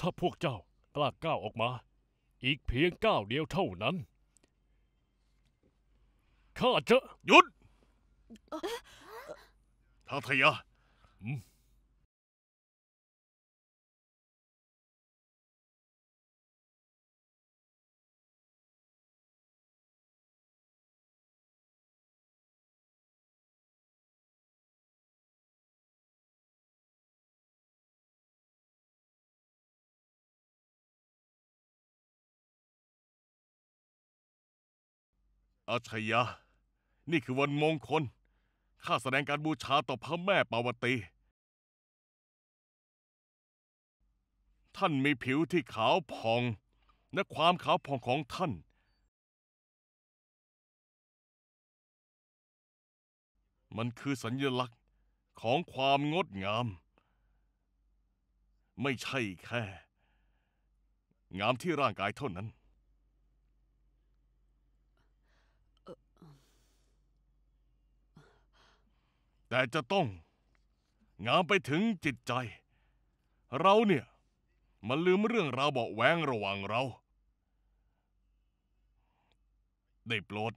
ถ้าพวกเจ้ากล้าก้าวออกมา อีกเพียงก้าวเดียวเท่านั้น ข้าจะหยุดทัทยาอืมอัชยะนี่คือวันมงคล ข้าแสดงการบูชาต่อพระแม่ปาวตี ท่านมีผิวที่ขาวผ่อง และความขาวผ่องของท่าน มันคือสัญลักษณ์ของความงดงาม ไม่ใช่แค่ งามที่ร่างกายเท่านั้นแต่จะต้องงามไปถึงจิตใจ เราเนี่ย มันลืมเรื่องราวเบาแแวงระหว่างเรา ได้โปรด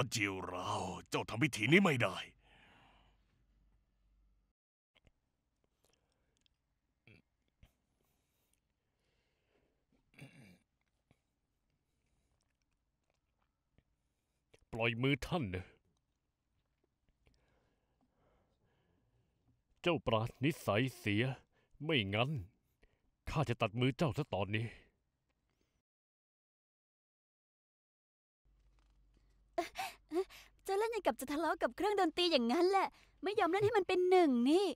าจิวเราเจ้าทำพิธีนี้ไม่ได้ ปล่อยมือท่านเนอะเจ้าปราศนิสัยเสีย ไม่งั้น ข้าจะตัดมือเจ้าซะตอนนี้ล่นยังกับจะทะเลาะกับเครื่องดนตรีอย่างนั้น แหละ ไม่ยอมเล่นให้มันเป็นหนึ่งนี่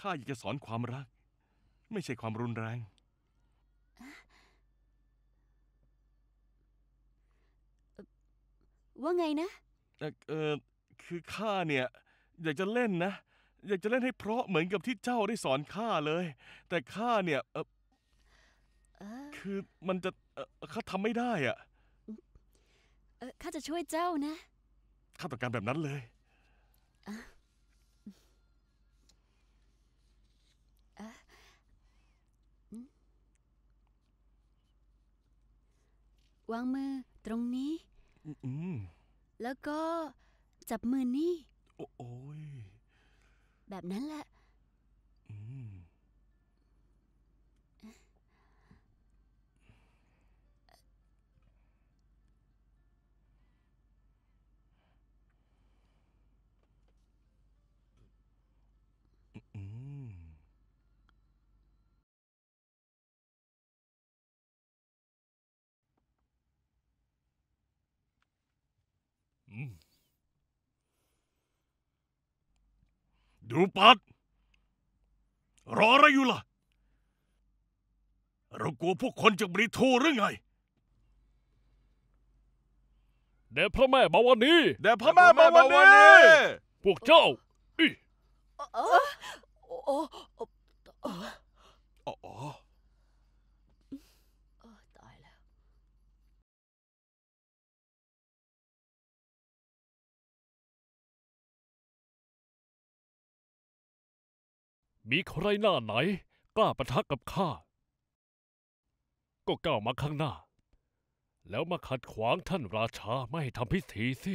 ข้าอยากจะสอนความรัก ไม่ใช่ความรุนแรงว่าไงนะเออคือข้าเนี่ย อยากจะเล่นนะ อยากจะเล่นให้เพราะเหมือนกับที่เจ้าได้สอนข้าเลย แต่ข้าเนี่ยเออคือมันจะเข้าทำไม่ได้อ่ะเออข้าจะช่วยเจ้านะข้าต้องการแบบนั้นเลย วางมือตรงนี้ แล้วก็จับมือนี่โอ้ยแบบนั้นแหละ อืมดูปัดรออะไรอยู่ล่ะเรากลัวพวกคนจะบริทรหรือไงแด่พระแม่บาวนีแด่พระแม่บาวนีพวกเจ้าอ๋ออมีใครหน้าไหน กล้าปะทะกับข้า ก็ก้าวมาข้างหน้า แล้วมาขัดขวางท่านราชา ไม่ให้ทำพิธีสิ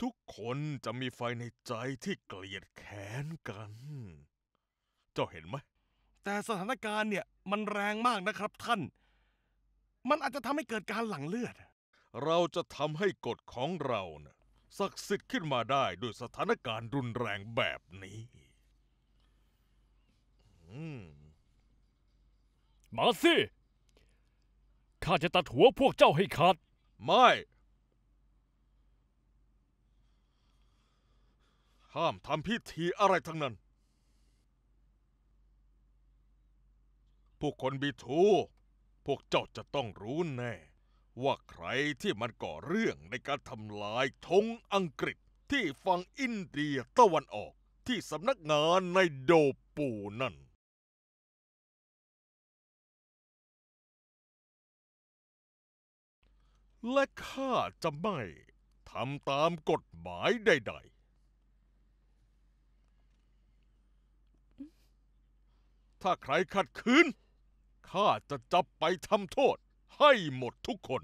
ทุกคนจะมีไฟในใจที่เกลียดแค้นกัน เจ้าเห็นไหม แต่สถานการณ์เนี่ย มันแรงมากนะครับท่าน มันอาจจะทำให้เกิดการหลั่งเลือด เราจะทำให้กฎของเรานะศักดิ์สิทธิ์ขึ้นมาได้ ด้วยสถานการณ์รุนแรงแบบนี้ มาสิ ข้าจะตัดหัวพวกเจ้าให้ขาด ไม่ ห้ามทำพิธีอะไรทั้งนั้น พวกคนบีทูพวกเจ้าจะต้องรู้แน่ว่าใครที่มันก่อเรื่องในการทำลายธงอังกฤษที่ฝั่งอินเดียตะวันออกที่สำนักงานในโดปูนั่น และข้าจะไม่ทำตามกฎหมายใดๆถ้าใครขัดขืนข้าจะจับไปทำโทษให้หมดทุกคน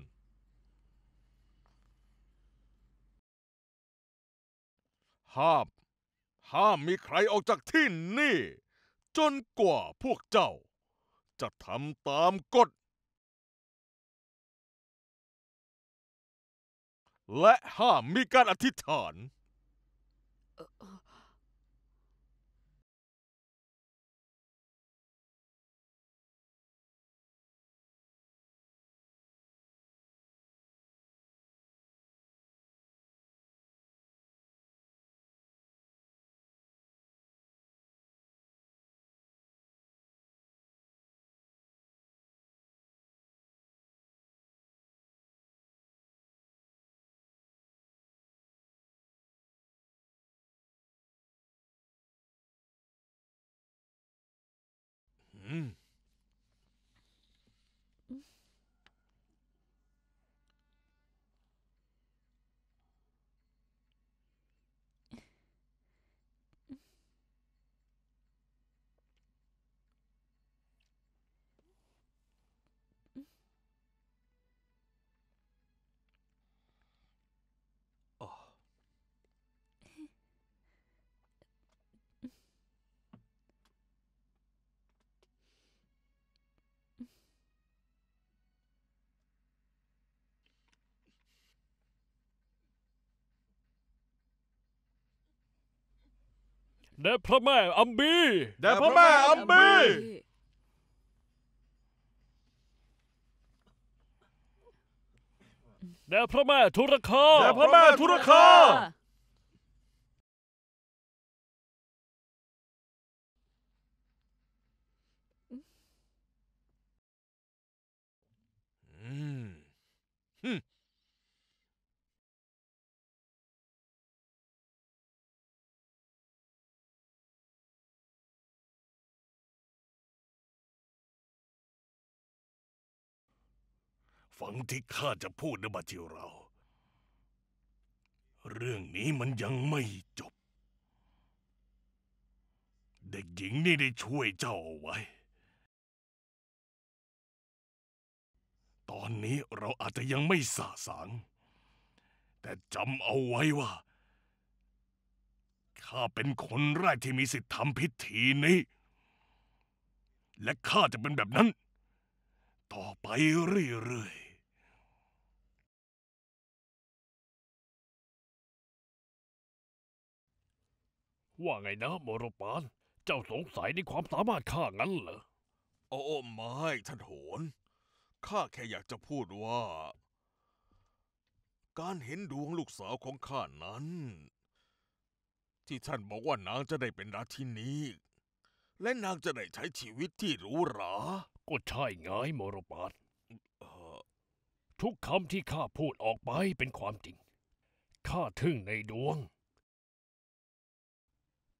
ห้ามห้ามมีใครออกจากที่นี่ จนกว่าพวกเจ้า จะทำตามกฎ และห้ามมีการอธิษฐานแด่พระแม่อัมบีแด่พระแม่อัมบีแด่พระแม่ทุรคาแด่พระแม่ทุรคาอืมังที่ข้าจะพูดนะบาจิเรา เรื่องนี้มันยังไม่จบ เด็กหญิงนี่ได้ช่วยเจ้าเอาไว้ ตอนนี้เราอาจจะยังไม่สาสางแต่จำเอาไว้ว่าข้าเป็นคนแรกที่มีสิทธิ์ทำพิธีนี้ และข้าจะเป็นแบบนั้น ต่อไปเรื่อยว่าไงนะมรปานเจ้าสงสัยในความสามารถข้างั้นเหรอ โอ้ไม่ ท่านโหนข้าแค่อยากจะพูดว่า การเห็นดวงลูกสาวของข้านั้น ที่ท่านบอกว่านางจะได้เป็นราชินีและนางจะได้ใช้ชีวิตที่หรูหราก็ใช่ไงมรปานทุกคำที่ข้าพูดออกไปเป็นความจริง ข้าทึ่งในดวง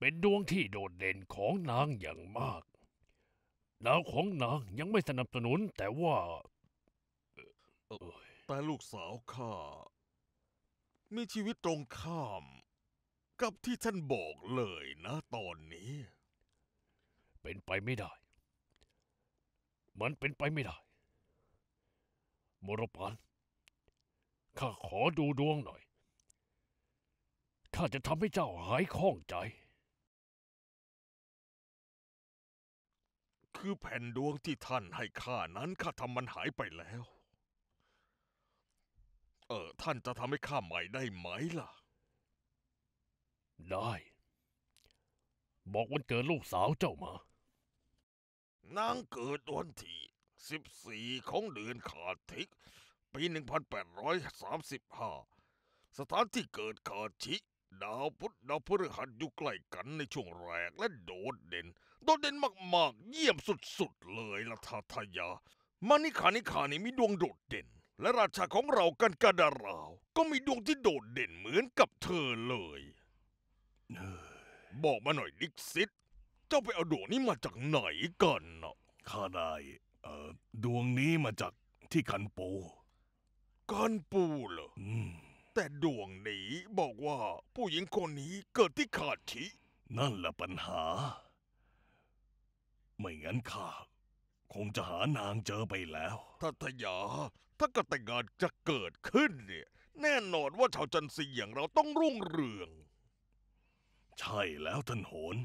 เป็นดวงที่โดดเด่นของนางอย่างมากดาวของนางยังไม่สนับสนุน แต่ว่าแต่ลูกสาวข้ามีชีวิตตรงข้าม กับที่ท่านบอกเลยนะ ตอนนี้ เป็นไปไม่ได้ มันเป็นไปไม่ได้มรปันข้าขอดูดวงหน่อยข้าจะทำให้เจ้าหายข้องใจคือแผ่นดวงที่ท่านให้ข้านั้นข้าทำมันหายไปแล้ว เออท่านจะทำให้ข้าใหม่ได้ไหมล่ะ ได้ บอกวันเกิดลูกสาวเจ้ามา นางเกิดวันที่สิบสี่ของเดือนขาทิก ปีหนึ่งพันแปดร้อยสามสิบห้าสถานที่เกิดขาชิดาวพุธดาวพฤหัสอยู่ใกล้กันในช่วงแรกและโดดเด่นโดดเด่นมากๆเยี่ยมสุดๆเลยละทาทายามานิขานิขานี่มีดวงโดดเด่น และราชาของเรากันกาดาราว ก็มีดวงที่โดดเด่นเหมือนกับเธอเลยบอกมาหน่อยดิกซิตเจ้าไปเอาดวงนี้มาจากไหนกันเนาะข้าได้ เอ่อดวงนี้มาจากที่คันปูคันปูเหรออืมแต่ดวงนี้ บอกว่าผู้หญิงคนนี้เกิดที่ขาดทิ นั่นแหละปัญหา ไม่งั้นข้า คงจะหานางเจอไปแล้วทัตยาถ้ากแต่งานจะเกิดขึ้นเนี่ย แน่นอนว่าชาวจันทรีอย่างเราต้องรุ่งเรือง ใช่แล้ว ท่านโหน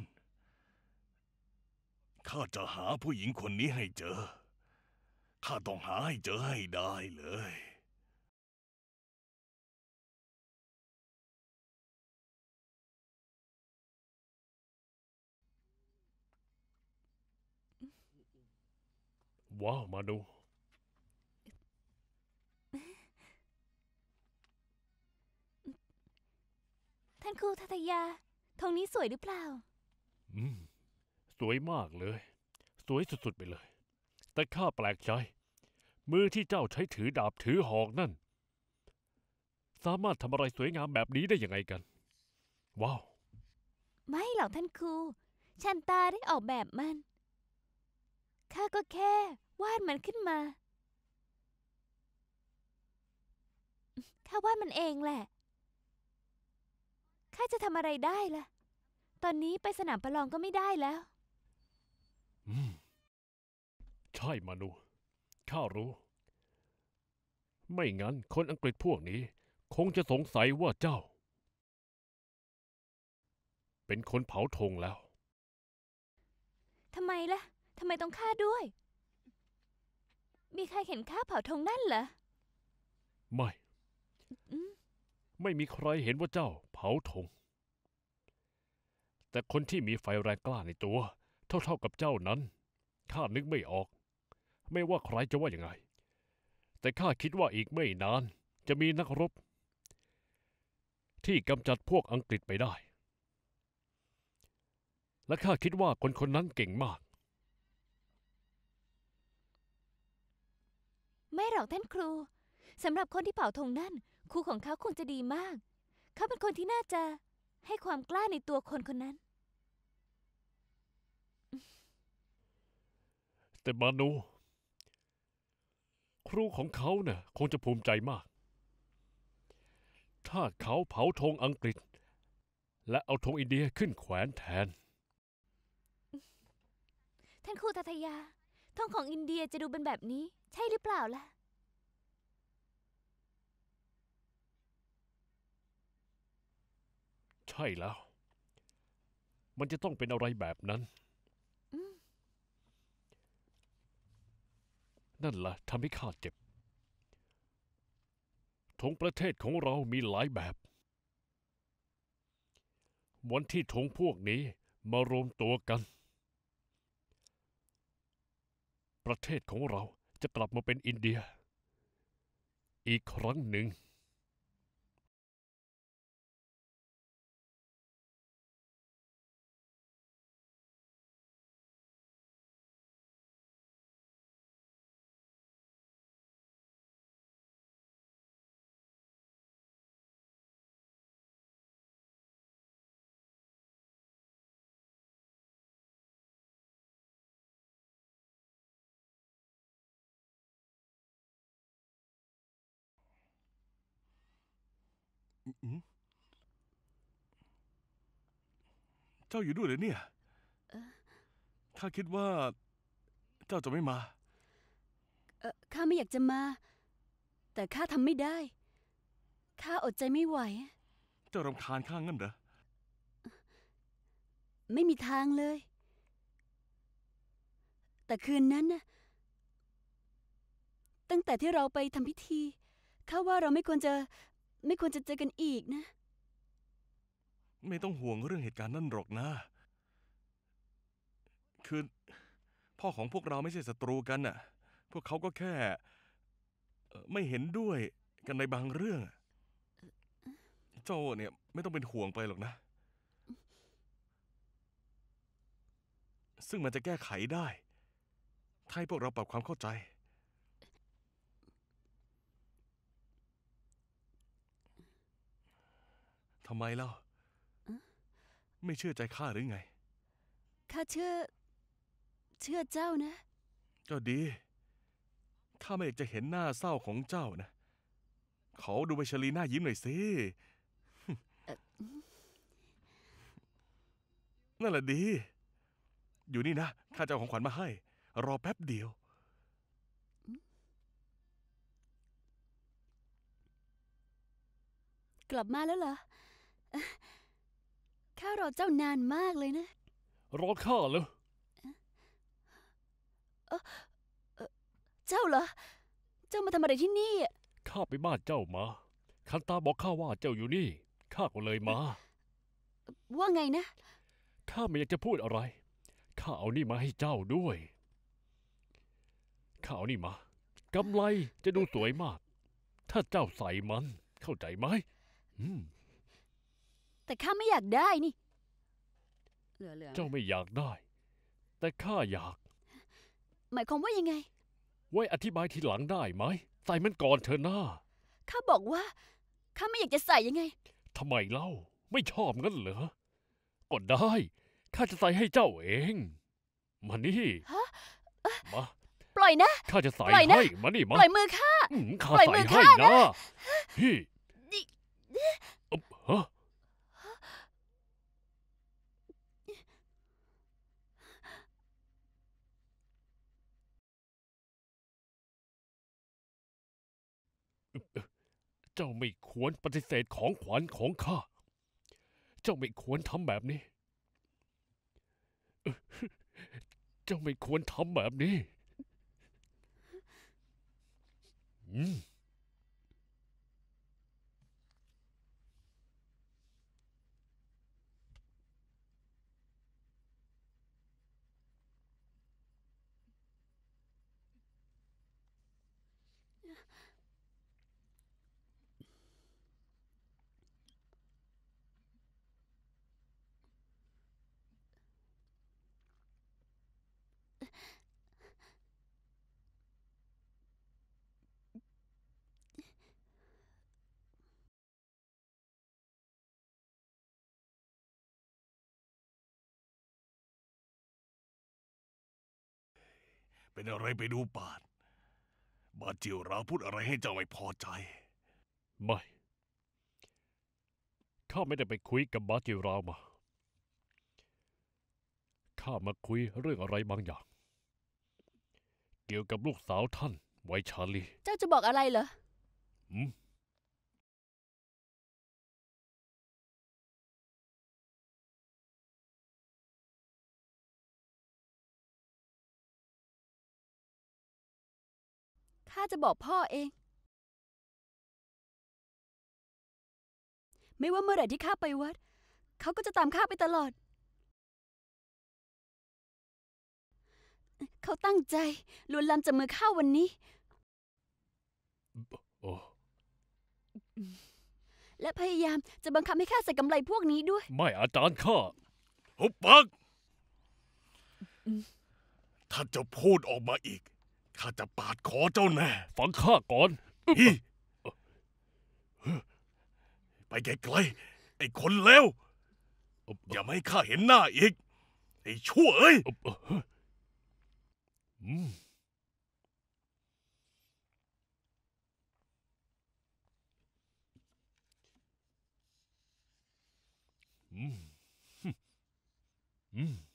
ข้าจะหาผู้หญิงคนนี้ให้เจอข้าต้องหาให้เจอให้ได้เลยว้าวมาดู ท่านครูทัตยาทองนี้สวยหรือเปล่า อืม สวยมากเลย สวยสุดๆไปเลย แต่ข้าแปลกใจมือที่เจ้าใช้ถือดาบถือหอกนั่น สามารถทำอะไรสวยงามแบบนี้ได้ยังไงกัน ว้าว ไม่หรอกท่านครูชันตาได้ออกแบบมัน ข้าก็แค่วาดมันขึ้นมา ข้าวาดมันเองแหละ ข้าจะทำอะไรได้ล่ะ ตอนนี้ไปสนามประลองก็ไม่ได้แล้วอืมใช่มานูข้ารู้ ไม่งั้นคนอังกฤษพวกนี้ คงจะสงสัยว่าเจ้า เป็นคนเผาธงแล้ว ทำไมล่ะ ทำไมต้องฆ่าด้วยมีใครเห็นข้าเผาธงนั่นเหรอ ไม่ ไม่มีใครเห็นว่าเจ้า เผาธงแต่คนที่มีไฟแรงกล้าในตัว เท่าๆกับเจ้านั้นข้านึกไม่ออก ไม่ว่าใครจะว่าอย่างไง แต่ข้าคิดว่าอีกไม่นาน จะมีนักรบ ที่กำจัดพวกอังกฤษไปได้ และข้าคิดว่าคนคนนั้นเก่งมากไม่หรอกท่านครูสำหรับคนที่เป่าธงนั่นครูของเขาคงจะดีมาก เขาเป็นคนที่น่าจะให้ความกล้าในตัวคนคนนั้น แต่มานู ครูของเขาเนะ่ยคงจะภูมิใจมาก ถ้าเขาเผาธงอังกฤษ และเอาธงอินเดียขึ้นแขวนแทนท่านครูตาทยาธงของอินเดียจะดูเป็นแบบนี้ ใช่หรือเปล่าล่ะ ใช่แล้ว มันจะต้องเป็นอะไรแบบนั้น นั่นละ่ะทำให้ข้าเจ็บธงประเทศของเรามีหลายแบบ วันที่ธงพวกนี้มารวมตัวกันประเทศของเราจะกลับมาเป็นอินเดีย อีกครั้งหนึ่งเจ้าอยู่ด้วยเลยเนี่ยข้าคิดว่า เจ้าจะไม่มา เออข้าไม่อยากจะมา แต่ข้าทำไม่ได้ ข้าอดใจไม่ไหว เจ้ารำคาญข้างั้นเหรอ ไม่มีทางเลย แต่คืนนั้นนะตั้งแต่ที่เราไปทำพิธีข้าว่าเราไม่ควรจะไม่ควรจะเจอกันอีกนะ ไม่ต้องห่วงเรื่องเหตุการณ์นั่นหรอกนะ คือ พ่อของพวกเราไม่ใช่ศัตรูกันน่ะ พวกเขาก็แค่ไม่เห็นด้วยกันในบางเรื่อง เจ้าเนี่ย ไม่ต้องเป็นห่วงไปหรอกนะ ซึ่งมันจะแก้ไขได้ ถ้าให้พวกเราปรับความเข้าใจทำไมเล่าไม่เชื่อใจข้าหรือไงข้าเชื่อ เชื่อเจ้านะก็ดีข้าไม่อยากจะเห็นหน้าเศร้าของเจ้านะขอดูใบชลีหน้ายิ้มหน่อยสิ นั่นแหละดี อยู่นี่นะข้าจะาของขวัญมาให้ รอแป๊บเดียว กลับมาแล้วเหรอข้ารอเจ้านานมากเลยนะ รอข้าเหรอเจ้าเหรอเจ้ามาทำอะไรที่นี่ข้าไปบ้านเจ้ามาคันตาบอกข้าว่าเจ้าอยู่นี่ ข้าก็เลยมาว่าไงนะข้าไม่อยากจะพูดอะไร ข้าเอานี่มาให้เจ้าด้วยข้าเอานี่มากำไรจะดูสวยมาก ถ้าเจ้าใส่มัน เข้าใจไหมแต่ข้าไม่อยากได้นี่เหลือเจ้าไม่อยากได้ แต่ข้าอยาก หมายความว่ายังไง ไว้อธิบายทีหลังได้ไหมใส่มันก่อนเธอหน้า ข้าบอกว่าข้าไม่อยากจะใส่ยังไง ทำไมเล่าไม่ชอบงั้นเหรอก็ได้ ข้าจะใส่ให้เจ้าเอง มานี่มา ปล่อยนะ ข้าจะใส่ให้มานี่มา ปล่อยมือข้าข้าปล่อยมืใส่อให้ข้านะนะพี่เจ้าไม่ควรปฏิเสธของขวัญของข้า เจ้าไม่ควรทำแบบนี้ เจ้าไม่ควรทำแบบนี้อืมเป็นอะไรไปดูปาดบาจิวรา พูดอะไรให้เจ้าไม่พอใจ ไม่ ข้าไม่ได้ไปคุยกับบาจิวรามา ข้ามาคุยเรื่องอะไรบางอย่าง เกี่ยวกับลูกสาวท่านไวชาลี เจ้าจะบอกอะไรเหรออืมข้าจะบอกพ่อเอง ไม่ว่าเมื่อไหร่ที่ข้าไปวัด เขาก็จะตามข้าไปตลอด เขาตั้งใจลวนลามจัมือข้าวันนี้้และพยายามจะบังคับให้ข้าใส่กำไรพวกนี้ด้วย ไม่อาจารย์ข้าหุบปากถ้าจะพูดออกมาอีกข้าจะปาดคอเจ้าแน่ ฟังข้าก่อนอีไปไกลๆไอ้คนเลว อย่าให้ข้าเห็นหน้าอีก ไอ้ชั่วเอ้ยอืม อืม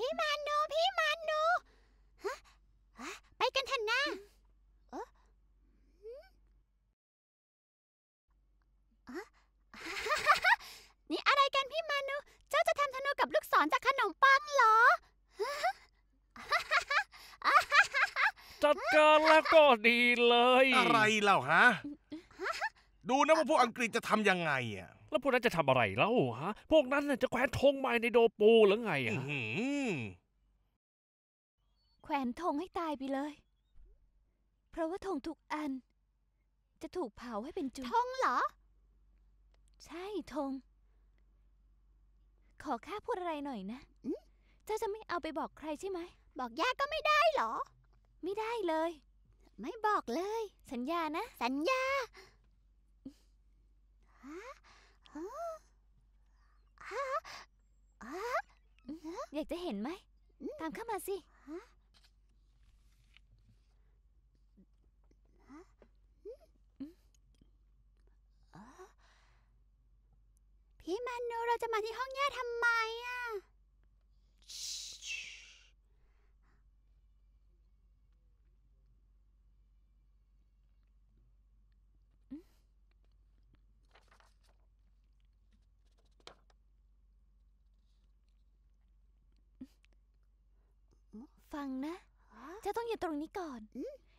พี่มานู พี่มานูฮะฮะไปกันเถอะนะออะนี่อะไรกันพี่มานู เจ้าจะทำธนูกับลูกศรจากขนมปังเหรอจัดการแล้วก็ดีเลย อะไรเล่าฮะ ดูนะว่าพวกอังกฤษจะทำยังไงอ่ะพวกนั้นจะทำอะไรแล้วฮะ พวกนั้นจะแขวนธงใหม่ในโดปูหรือไงอะแขวนธงให้ตายไปเลย เพราะว่าธงทุกอัน จะถูกเผาให้เป็นจุดธงเหรอ ใช่ธง ขอข้าพูดอะไรหน่อยนะ เจ้าจะไม่เอาไปบอกใครใช่ไหม บอกย่าก็ไม่ได้เหรอ ไม่ได้เลย ไม่บอกเลย สัญญานะ สัญญาอยากจะเห็นไหม ตามเข้ามาสิพี่มานู เราจะมาที่ห้องแย่ทำไมอ่ะฟังนะเจ้าต้องอยู่ตรงนี้ก่อน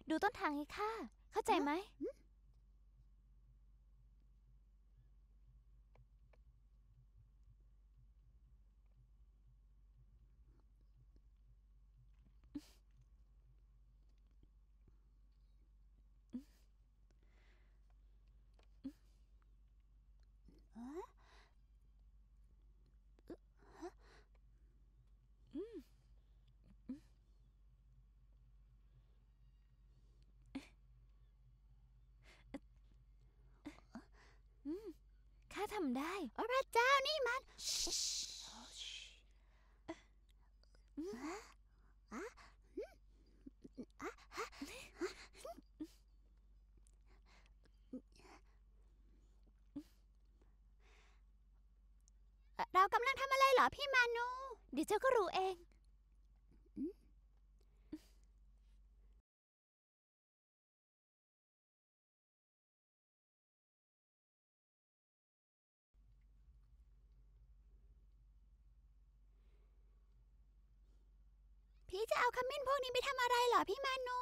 ดูต้นทางให้ข้าเข้าใจไหมทำได้้พระเจ้านี่มันเรากำลังทำอะไรเหรอพี่มานู เดี๋ยวเจ้าก็รู้เองจะเอาขมิ้นพวกนี้ไปทำอะไรหรอพี่มานู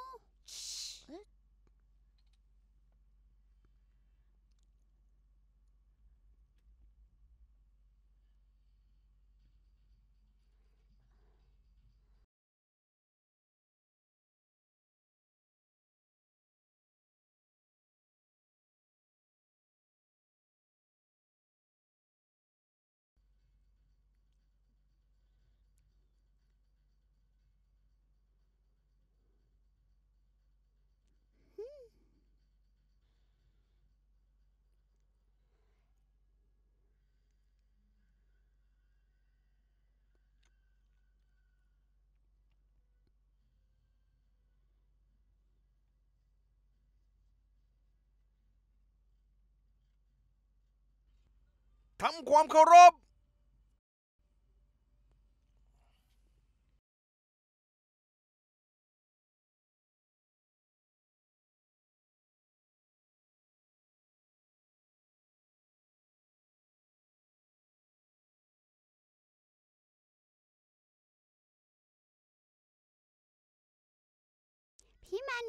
ทำความเคารพ พี่แมน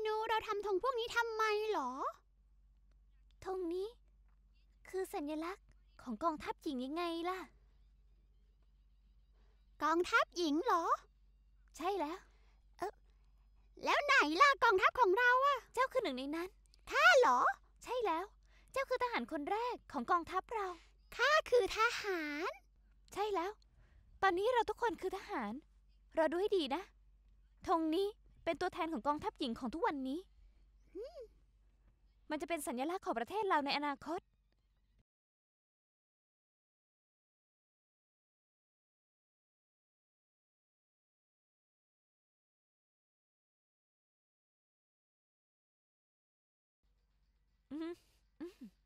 นูเราทำธงพวกนี้ทำไมเหรอ ธงนี้ คือสัญลักษของกองทัพหญิงยังไงล่ะ กองทัพหญิงเหรอ ใช่แล้ว เออแล้วไหนล่ะกองทัพของเราอะเจ้าคือหนึ่งในนั้นข้าเหรอ ใช่แล้ว เจ้าคือทหารคนแรกของกองทัพเรา ข้าคือทหาร ใช่แล้ว ตอนนี้เราทุกคนคือทหาร เราดูให้ดีนะธงนี้เป็นตัวแทนของกองทัพหญิงของทุกวันนี้ มันจะเป็นสัญลักษณ์ของประเทศเราในอนาคต Mm-hmm. Mm-hmm.